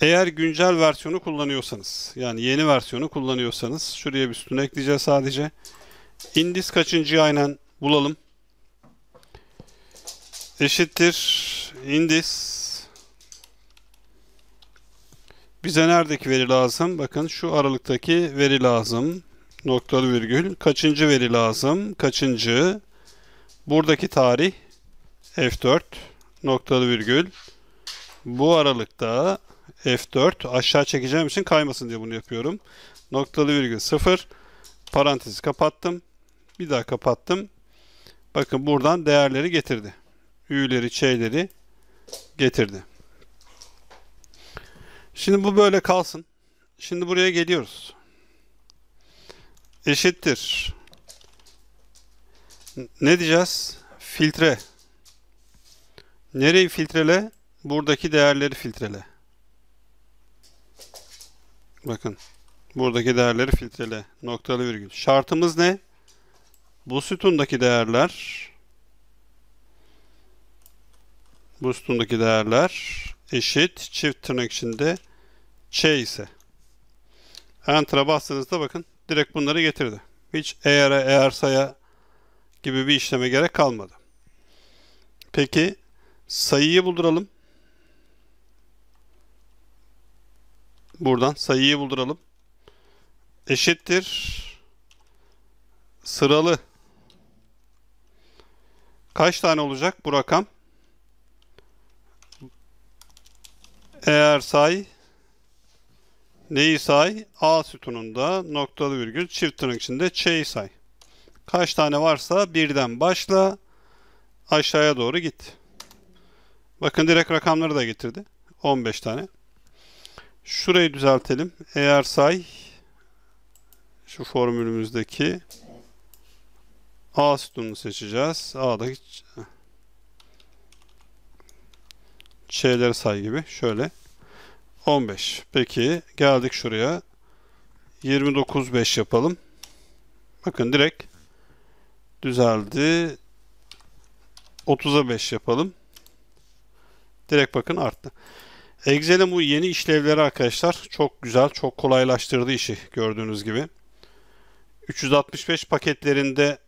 Eğer güncel versiyonu kullanıyorsanız, yani yeni versiyonu kullanıyorsanız şuraya bir sütun ekleyeceğiz sadece. İndis kaçıncı aynen bulalım. Eşittir indis bize neredeki veri lazım? Bakın şu aralıktaki veri lazım. Noktalı virgül. Kaçıncı veri lazım? Kaçıncı? Buradaki tarih F4 noktalı virgül. Bu aralıkta F4 aşağı çekeceğim için kaymasın diye bunu yapıyorum. Noktalı virgül 0 parantezi kapattım. Bir daha kapattım. Bakın buradan değerleri getirdi. Ü'leri, ç'leri getirdi. Şimdi bu böyle kalsın. Şimdi buraya geliyoruz. Eşittir. Ne diyeceğiz? Filtre. Nereyi filtrele? Buradaki değerleri filtrele. Bakın buradaki değerleri filtrele. Noktalı virgül. Şartımız ne? Bu sütundaki değerler bu sütundaki değerler eşit çift tırnak içinde ç ise enter'a bastığınızda bakın direkt bunları getirdi. Hiç eğer'e eğer saya gibi bir işleme gerek kalmadı. Peki sayıyı bulduralım. Buradan sayıyı bulduralım. Eşittir. Sıralı. Kaç tane olacak bu rakam? Eğer say neyi say? A sütununda noktalı virgül çift tırnak içinde ç'yi say. Kaç tane varsa birden başla aşağıya doğru git. Bakın direkt rakamları da getirdi. 15 tane. Şurayı düzeltelim. Eğer say şu formülümüzdeki A sütununu seçeceğiz. A'daki şeyler say gibi. Şöyle. 15. Peki geldik şuraya. 29 5 yapalım. Bakın direkt düzeldi. 30'a 5 yapalım. Direkt bakın arttı. Excel'in bu yeni işlevleri arkadaşlar çok güzel, çok kolaylaştırdı işi gördüğünüz gibi. 365 paketlerinde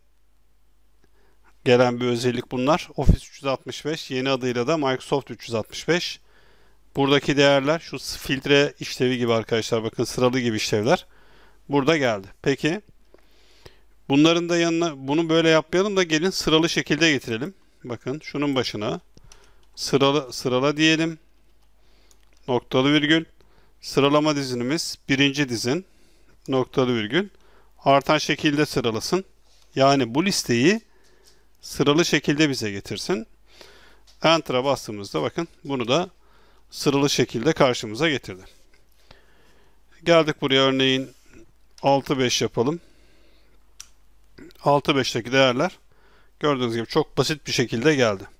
gelen bir özellik bunlar. Office 365 yeni adıyla da Microsoft 365. Buradaki değerler şu filtre işlevi gibi arkadaşlar bakın sıralı gibi işlevler. Burada geldi. Peki bunların da yanına bunu böyle yapmayalım da gelin sıralı şekilde getirelim. Bakın şunun başına sıralı sırala diyelim noktalı virgül. Sıralama dizinimiz birinci dizin noktalı virgül. Artan şekilde sıralasın. Yani bu listeyi sıralı şekilde bize getirsin. Enter'a bastığımızda bakın bunu da sıralı şekilde karşımıza getirdi. Geldik buraya örneğin 6-5 yapalım. 6-5'teki değerler gördüğünüz gibi çok basit bir şekilde geldi.